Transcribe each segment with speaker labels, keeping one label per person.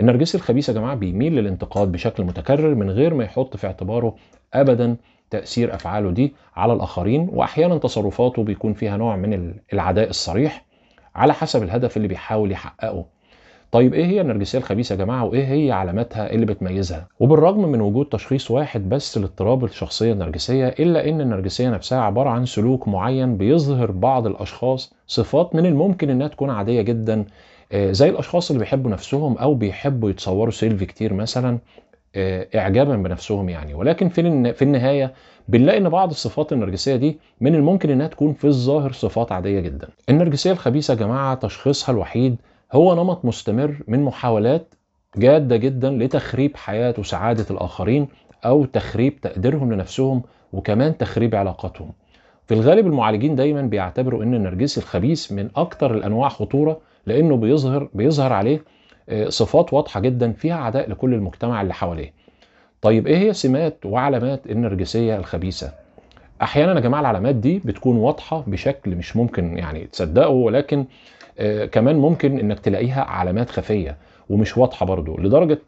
Speaker 1: النرجسي الخبيث يا جماعه بيميل للانتقاد بشكل متكرر من غير ما يحط في اعتباره ابدا تاثير افعاله دي على الاخرين واحيانا تصرفاته بيكون فيها نوع من العداء الصريح على حسب الهدف اللي بيحاول يحققه طيب ايه هي النرجسيه الخبيثه يا جماعه وايه هي علاماتها اللي بتميزها وبالرغم من وجود تشخيص واحد بس لاضطراب الشخصيه النرجسيه الا ان النرجسيه نفسها عباره عن سلوك معين بيظهر بعض الاشخاص صفات من الممكن انها تكون عاديه جدا آه، زي الاشخاص اللي بيحبوا نفسهم او بيحبوا يتصوروا سيلفي كتير مثلا آه، اعجابا بنفسهم يعني ولكن في في النهايه بنلاقي ان بعض الصفات النرجسيه دي من الممكن انها تكون في الظاهر صفات عاديه جدا النرجسيه الخبيثه يا جماعه تشخيصها الوحيد هو نمط مستمر من محاولات جاده جدا لتخريب حياه وسعاده الاخرين او تخريب تقديرهم لنفسهم وكمان تخريب علاقاتهم في الغالب المعالجين دايما بيعتبروا ان النرجسي الخبيث من اكثر الانواع خطوره لانه بيظهر بيظهر عليه آه، صفات واضحه جدا فيها عداء لكل المجتمع اللي حواليه طيب ايه هي سمات وعلامات النرجسيه الخبيثه احيانا يا جماعه العلامات دي بتكون واضحه بشكل مش ممكن يعني تصدقه ولكن آه، كمان ممكن انك تلاقيها علامات خفيه ومش واضحه برضو لدرجه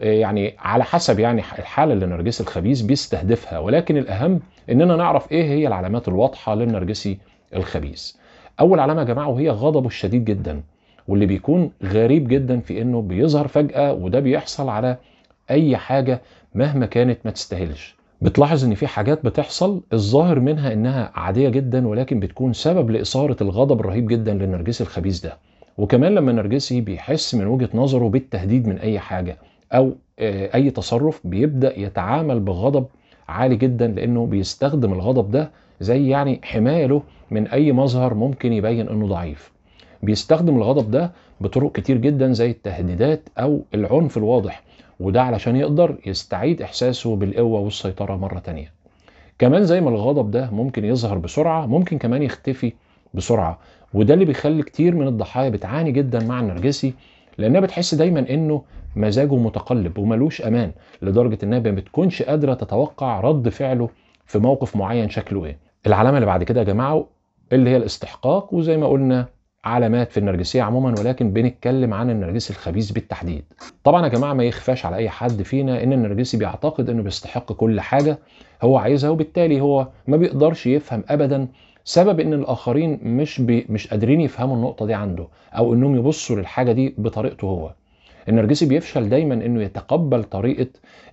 Speaker 1: آه، يعني على حسب يعني الحاله اللي النرجسي الخبيث بيستهدفها ولكن الاهم اننا نعرف ايه هي العلامات الواضحه للنرجسي الخبيث اول علامه يا جماعه وهي غضبه الشديد جدا واللي بيكون غريب جدا في انه بيظهر فجأة وده بيحصل على اي حاجة مهما كانت ما تستاهلش بتلاحظ ان في حاجات بتحصل الظاهر منها انها عادية جدا ولكن بتكون سبب لإثارة الغضب الرهيب جدا للنرجسي الخبيث ده وكمان لما النرجسي بيحس من وجهة نظره بالتهديد من اي حاجة او آه، اي تصرف بيبدأ يتعامل بغضب عالي جدا لانه بيستخدم الغضب ده زي يعني حمايه له من اي مظهر ممكن يبين انه ضعيف بيستخدم الغضب ده بطرق كتير جدا زي التهديدات او العنف الواضح وده علشان يقدر يستعيد احساسه بالقوه والسيطره مره تانيه كمان زي ما الغضب ده ممكن يظهر بسرعه ممكن كمان يختفي بسرعه وده اللي بيخلي كتير من الضحايا بتعاني جدا مع النرجسي لانها بتحس دايما انه مزاجه متقلب وملوش امان لدرجه انها ما بتكونش قادره تتوقع رد فعله في موقف معين شكله ايه العلامه اللي بعد كده يا جماعه اللي هي الاستحقاق وزي ما قلنا علامات في النرجسيه عموما ولكن بنتكلم عن النرجسي الخبيث بالتحديد طبعا يا جماعه ما يخفاش على اي حد فينا ان النرجسي بيعتقد انه بيستحق كل حاجه هو عايزها وبالتالي هو ما بيقدرش يفهم ابدا سبب ان الاخرين مش بي مش قادرين يفهموا النقطه دي عنده او انهم يبصوا للحاجه دي بطريقته هو النرجسي بيفشل دايما انه يتقبل طريقه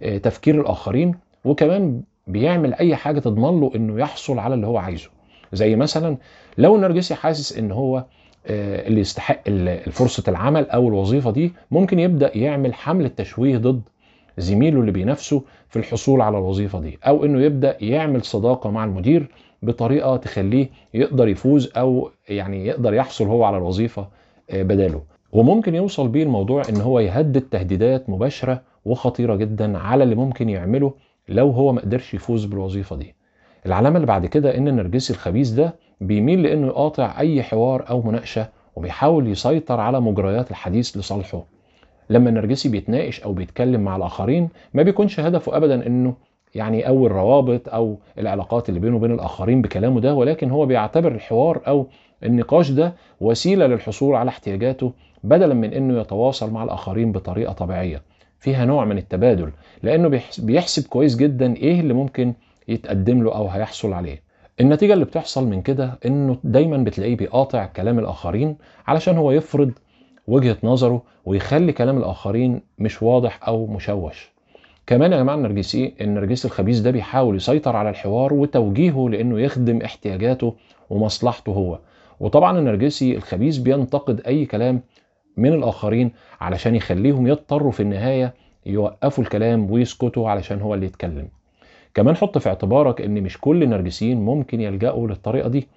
Speaker 1: آه، تفكير الاخرين وكمان بيعمل اي حاجه تضمن له انه يحصل على اللي هو عايزه زي مثلا لو النرجسي حاسس ان هو آه، اللي يستحق فرصه العمل او الوظيفه دي ممكن يبدا يعمل حمله تشويه ضد زميله اللي بينافسه في الحصول على الوظيفه دي او انه يبدا يعمل صداقه مع المدير بطريقه تخليه يقدر يفوز او يعني يقدر يحصل هو على الوظيفه آه، بداله وممكن يوصل بيه الموضوع ان هو يهدد تهديدات مباشره وخطيره جدا على اللي ممكن يعمله لو هو ما قدرش يفوز بالوظيفه دي العلامه اللي بعد كده ان النرجسي الخبيث ده بيميل لانه يقاطع اي حوار او مناقشه وبيحاول يسيطر على مجريات الحديث لصالحه لما النرجسي بيتناقش او بيتكلم مع الاخرين ما بيكونش هدفه ابدا انه يعني يقوي الروابط او العلاقات اللي بينه وبين الاخرين بكلامه ده ولكن هو بيعتبر الحوار او النقاش ده وسيله للحصول على احتياجاته بدلا من انه يتواصل مع الاخرين بطريقه طبيعيه فيها نوع من التبادل لانه بيحسب كويس جدا ايه اللي ممكن يتقدم له او هيحصل عليه النتيجة اللي بتحصل من كده انه دايما بتلاقيه بيقاطع كلام الاخرين علشان هو يفرض وجهة نظره ويخلي كلام الاخرين مش واضح او مشوش كمان يا جماعه النرجسي النرجسي الخبيث ده بيحاول يسيطر على الحوار وتوجيهه لانه يخدم احتياجاته ومصلحته هو وطبعا النرجسي الخبيث بينتقد اي كلام من الاخرين علشان يخليهم يضطروا في النهايه يوقفوا الكلام ويسكتوا علشان هو اللي يتكلم كمان حط في اعتبارك ان مش كل النرجسيين ممكن يلجأوا للطريقة دي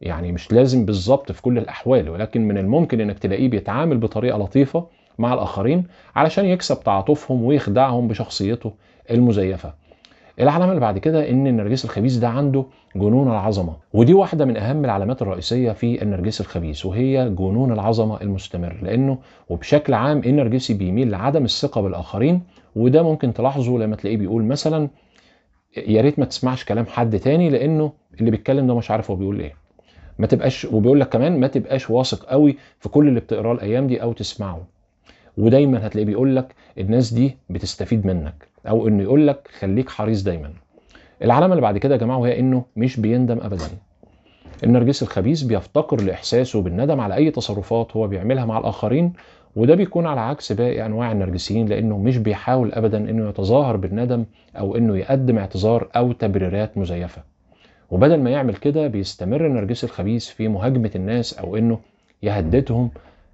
Speaker 1: يعني مش لازم بالظبط في كل الاحوال ولكن من الممكن انك تلاقيه بيتعامل بطريقة لطيفة مع الاخرين علشان يكسب تعاطفهم ويخدعهم بشخصيته المزيفة العلامة اللي بعد كده ان النرجس الخبيث ده عنده جنون العظمة ودي واحدة من اهم العلامات الرئيسية في النرجس الخبيث وهي جنون العظمة المستمر لانه وبشكل عام النرجسي بيميل لعدم الثقة بالاخرين وده ممكن تلاحظه لما تلاقيه بيقول مثلا يا ريت ما تسمعش كلام حد تاني لانه اللي بيتكلم ده مش عارف هو بيقول ايه ما تبقاش وبيقول لك كمان ما تبقاش واثق قوي في كل اللي بتقراه الايام دي او تسمعه ودايما هتلاقيه بيقول لك الناس دي بتستفيد منك او انه يقول لك خليك حريص دايما العلامه اللي بعد كده يا جماعه وهي انه مش بيندم ابدا النرجسي الخبيث بيفتقر لاحساسه بالندم على اي تصرفات هو بيعملها مع الاخرين وده بيكون على عكس باقي انواع النرجسيين لانه مش بيحاول ابدا انه يتظاهر بالندم او انه يقدم اعتذار او تبريرات مزيفه وبدل ما يعمل كده بيستمر النرجسي الخبيث في مهاجمه الناس او انه يهددهم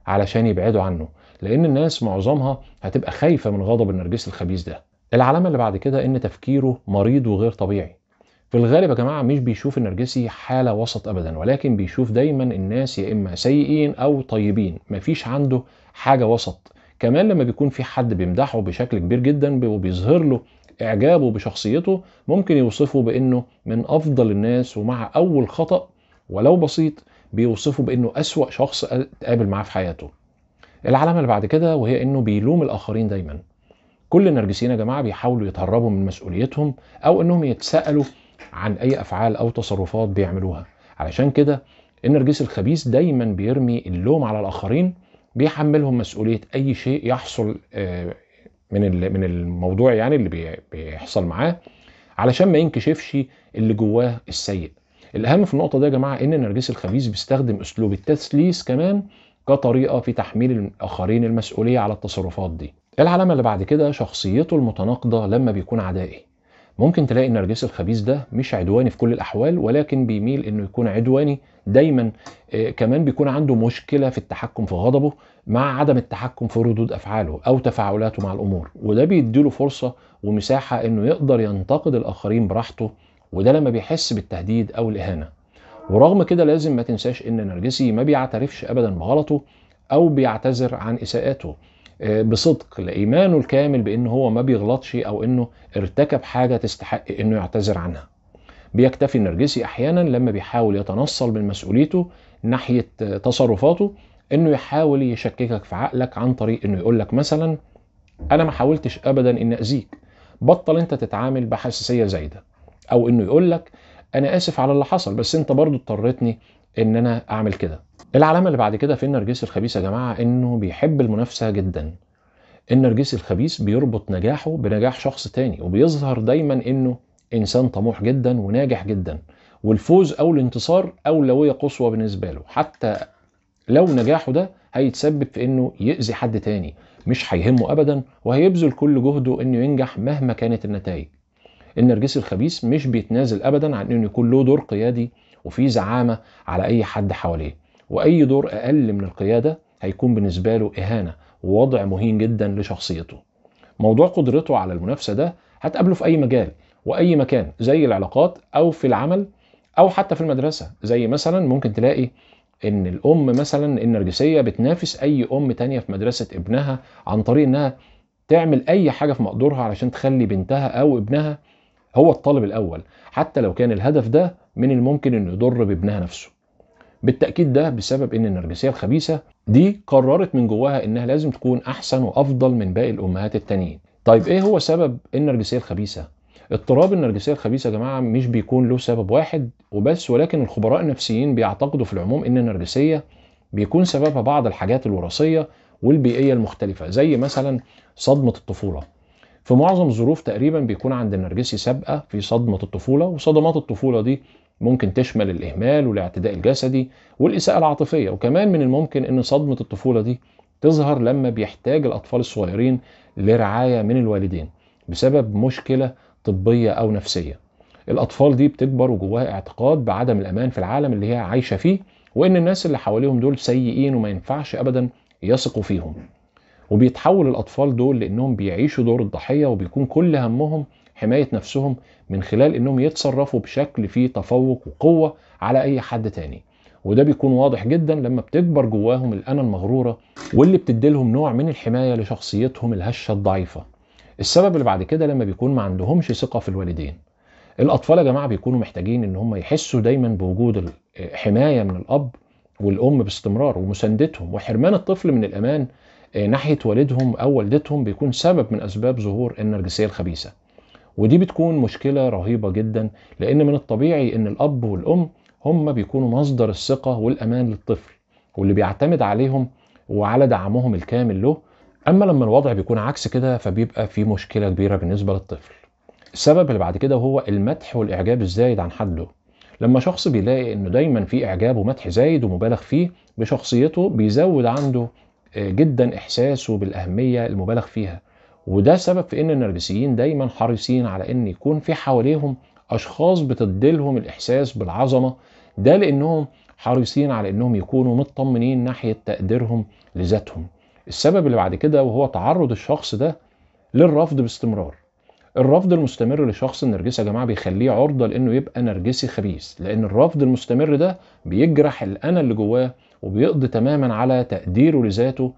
Speaker 1: علشان يبعدوا عنه لان الناس معظمها هتبقى خايفه من غضب النرجسي الخبيث ده العلامه اللي بعد كده ان تفكيره مريض وغير طبيعي في الغالب يا جماعه مش بيشوف النرجسي حاله وسط ابدا ولكن بيشوف دايما الناس يا اما سيئين او طيبين مفيش عنده حاجه وسط كمان لما بيكون في حد بيمدحه بشكل كبير جدا وبيظهر له اعجابه بشخصيته ممكن يوصفه بانه من افضل الناس ومع اول خطا ولو بسيط بيوصفه بانه اسوا شخص اتقابل معاه في حياته العلامه اللي بعد كده وهي انه بيلوم الاخرين دايما كل النرجسيين يا جماعه بيحاولوا يتهربوا من مسؤوليتهم او انهم يتسالوا عن اي افعال او تصرفات بيعملوها علشان كده النرجس الخبيث دايما بيرمي اللوم على الاخرين بيحملهم مسؤوليه اي شيء يحصل آه، من من الموضوع يعني اللي بيحصل معاه علشان ما ينكشفش اللي جواه السيء الاهم في النقطه دي يا جماعه ان النرجس الخبيث بيستخدم اسلوب التثليث كمان كطريقه في تحميل الاخرين المسؤوليه على التصرفات دي العلامه اللي بعد كده شخصيته المتناقضه لما بيكون عدائي ممكن تلاقي النرجس الخبيث ده مش عدواني في كل الاحوال ولكن بيميل انه يكون عدواني دايما آه، كمان بيكون عنده مشكله في التحكم في غضبه مع عدم التحكم في ردود افعاله او تفاعلاته مع الامور وده بيديله فرصه ومساحه انه يقدر ينتقد الاخرين براحته وده لما بيحس بالتهديد او الاهانه ورغم كده لازم ما تنساش ان النرجسي ما بيعترفش ابدا بغلطه او بيعتذر عن اساءاته آه، بصدق لإيمانه الكامل بأنه هو ما بيغلطش أو أنه ارتكب حاجة تستحق أنه يعتذر عنها بيكتفي النرجسي أحيانا لما بيحاول يتنصل من مسؤوليته ناحية تصرفاته أنه يحاول يشككك في عقلك عن طريق أنه يقولك مثلا أنا ما حاولتش أبدا أن أذيك بطل أنت تتعامل بحساسية زايدة أو أنه يقولك أنا آسف على اللي حصل بس أنت برضو اضطرتني أن أنا أعمل كده العلامة اللي بعد كده في النرجسي الخبيث يا جماعة إنه بيحب المنافسة جدا النرجسي الخبيث بيربط نجاحه بنجاح شخص تاني وبيظهر دايما إنه إنسان طموح جدا وناجح جدا والفوز أو الانتصار أولوية قصوى بالنسبة له حتى لو نجاحه ده هيتسبب في إنه يأذي حد تاني مش هيهمه أبدا وهيبذل كل جهده إنه ينجح مهما كانت النتائج النرجسي الخبيث مش بيتنازل أبدا عن إنه يكون له دور قيادي وفي زعامة على أي حد حواليه واي دور اقل من القياده هيكون بالنسبه له اهانه ووضع مهين جدا لشخصيته موضوع قدرته على المنافسه ده هتقابله في اي مجال واي مكان زي العلاقات او في العمل او حتى في المدرسه زي مثلا ممكن تلاقي ان الام مثلا النرجسيه بتنافس اي ام تانية في مدرسه ابنها عن طريق انها تعمل اي حاجه في مقدورها علشان تخلي بنتها او ابنها هو الطالب الاول حتى لو كان الهدف ده من الممكن انه يضر بابنها نفسه بالتاكيد ده بسبب ان النرجسيه الخبيثه دي قررت من جواها انها لازم تكون احسن وافضل من باقي الامهات التانيين طيب ايه هو سبب النرجسيه الخبيثه اضطراب النرجسيه الخبيثه يا جماعه مش بيكون له سبب واحد وبس ولكن الخبراء النفسيين بيعتقدوا في العموم ان النرجسيه بيكون سببها بعض الحاجات الوراثيه والبيئيه المختلفه زي مثلا صدمه الطفوله في معظم الظروف تقريبا بيكون عند النرجسي سابقه في صدمه الطفوله وصدمات الطفوله دي ممكن تشمل الإهمال والاعتداء الجسدي والإساءة العاطفية وكمان من الممكن أن صدمة الطفولة دي تظهر لما بيحتاج الأطفال الصغيرين لرعاية من الوالدين بسبب مشكلة طبية أو نفسية الأطفال دي بتكبر وجواها اعتقاد بعدم الأمان في العالم اللي هي عايشة فيه وإن الناس اللي حواليهم دول سيئين وما ينفعش أبدا يثقوا فيهم وبيتحول الأطفال دول لأنهم بيعيشوا دور الضحية وبيكون كل همهم حماية نفسهم من خلال انهم يتصرفوا بشكل فيه تفوق وقوة على اي حد تاني وده بيكون واضح جدا لما بتكبر جواهم الانا المغرورة واللي بتديلهم نوع من الحماية لشخصيتهم الهشة الضعيفة السبب اللي بعد كده لما بيكون ما عندهمش ثقة في الوالدين الاطفال يا جماعة بيكونوا محتاجين ان هم يحسوا دايما بوجود الحماية من الاب والام باستمرار ومساندتهم وحرمان الطفل من الامان آه، ناحيه والدهم او والدتهم بيكون سبب من اسباب ظهور النرجسيه الخبيثه ودي بتكون مشكلة رهيبة جدا لأن من الطبيعي إن الأب والأم هم بيكونوا مصدر الثقة والأمان للطفل واللي بيعتمد عليهم وعلى دعمهم الكامل له أما لما الوضع بيكون عكس كده فبيبقى في مشكلة كبيرة بالنسبة للطفل السبب اللي بعد كده هو المدح والإعجاب الزايد عن حده لما شخص بيلاقي إنه دايما في إعجاب ومدح زايد ومبالغ فيه بشخصيته بيزود عنده آه، جدا إحساسه بالأهمية المبالغ فيها وده سبب في ان النرجسيين دايما حريصين على ان يكون في حواليهم اشخاص بتديلهم الاحساس بالعظمه ده لانهم حريصين على انهم يكونوا مطمنين ناحيه تقديرهم لذاتهم السبب اللي بعد كده وهو تعرض الشخص ده للرفض باستمرار الرفض المستمر لشخص النرجسي يا جماعه بيخليه عرضه لانه يبقى نرجسي خبيث لان الرفض المستمر ده بيجرح الانا اللي جواه وبيقضي تماما على تقديره لذاته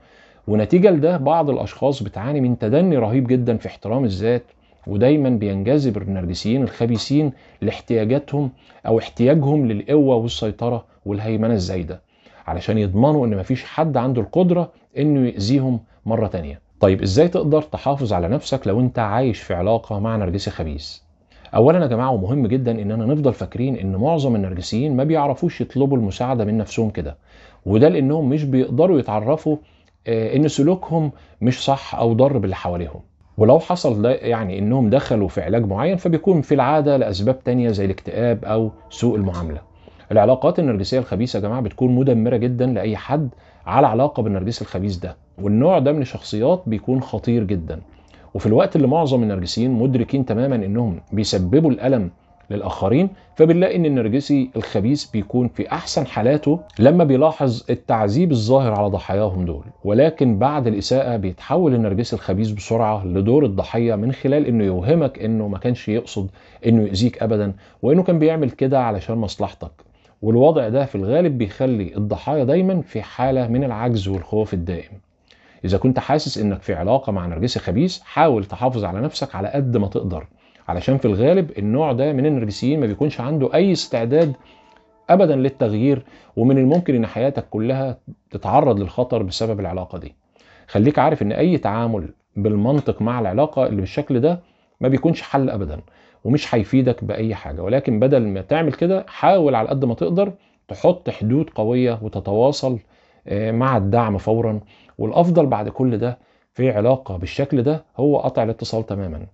Speaker 1: ونتيجة لده بعض الأشخاص بتعاني من تدني رهيب جدا في احترام الذات ودايما بينجذب النرجسيين الخبيثين لاحتياجاتهم أو احتياجهم للقوة والسيطرة والهيمنة الزايدة علشان يضمنوا إن مفيش حد عنده القدرة إنه يأذيهم مرة تانية طيب إزاي تقدر تحافظ على نفسك لو أنت عايش في علاقة مع نرجسي خبيث اولا يا جماعه ومهم جدا اننا نفضل فاكرين ان معظم النرجسيين ما بيعرفوش يطلبوا المساعده من نفسهم كده وده لانهم مش بيقدروا يتعرفوا آه، ان سلوكهم مش صح او ضر باللي حواليهم ولو حصل ده يعني انهم دخلوا في علاج معين فبيكون في العاده لاسباب تانية زي الاكتئاب او سوء المعامله العلاقات النرجسيه الخبيثه يا جماعه بتكون مدمره جدا لاي حد على علاقه بالنرجس الخبيث ده والنوع ده من الشخصيات بيكون خطير جدا وفي الوقت اللي معظم النرجسيين مدركين تماما انهم بيسببوا الالم للآخرين فبنلاقي إن النرجسي الخبيث بيكون في أحسن حالاته لما بيلاحظ التعذيب الظاهر على ضحاياهم دول ولكن بعد الإساءة بيتحول النرجسي الخبيث بسرعة لدور الضحية من خلال إنه يوهمك إنه ما كانش يقصد إنه يأذيك أبدا وإنه كان بيعمل كده علشان مصلحتك والوضع ده في الغالب بيخلي الضحايا دايما في حالة من العجز والخوف الدائم إذا كنت حاسس إنك في علاقة مع نرجسي خبيث حاول تحافظ على نفسك على قد ما تقدر علشان في الغالب النوع ده من النرجسيين ما بيكونش عنده اي استعداد ابدا للتغيير ومن الممكن ان حياتك كلها تتعرض للخطر بسبب العلاقه دي خليك عارف ان اي تعامل بالمنطق مع العلاقه اللي بالشكل ده ما بيكونش حل ابدا ومش هيفيدك باي حاجه ولكن بدل ما تعمل كده حاول على قد ما تقدر تحط حدود قويه وتتواصل آه، مع الدعم فورا والافضل بعد كل ده في علاقه بالشكل ده هو قطع الاتصال تماما